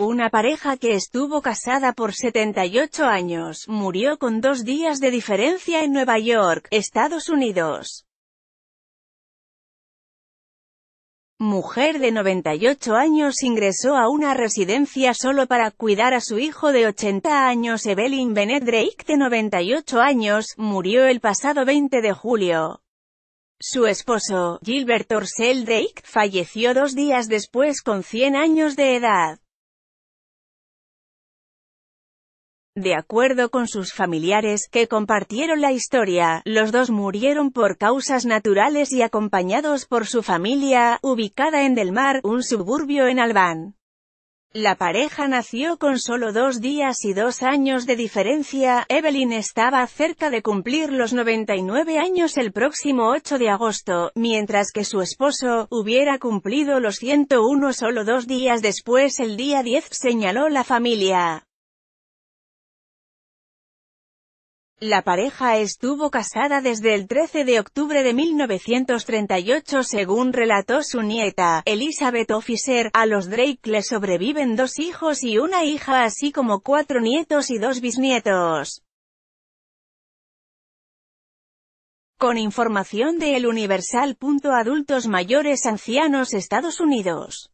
Una pareja que estuvo casada por 78 años, murió con dos días de diferencia en Nueva York, Estados Unidos. Mujer de 98 años ingresó a una residencia solo para cuidar a su hijo de 80 años Evelyn Bennett Drake de 98 años, murió el pasado 20 de julio. Su esposo, Gilbert Orsell Drake, falleció dos días después con 100 años de edad. De acuerdo con sus familiares, que compartieron la historia, los dos murieron por causas naturales y acompañados por su familia, ubicada en Del Mar, un suburbio en Albán. La pareja nació con solo dos días y dos años de diferencia, Evelyn estaba cerca de cumplir los 99 años el próximo 8 de agosto, mientras que su esposo, hubiera cumplido los 101 solo dos días después el día 10, señaló la familia. La pareja estuvo casada desde el 13 de octubre de 1938 según relató su nieta, Elizabeth Officer. A los Drake le sobreviven dos hijos y una hija así como cuatro nietos y dos bisnietos. Con información de Adultos mayores ancianos Estados Unidos.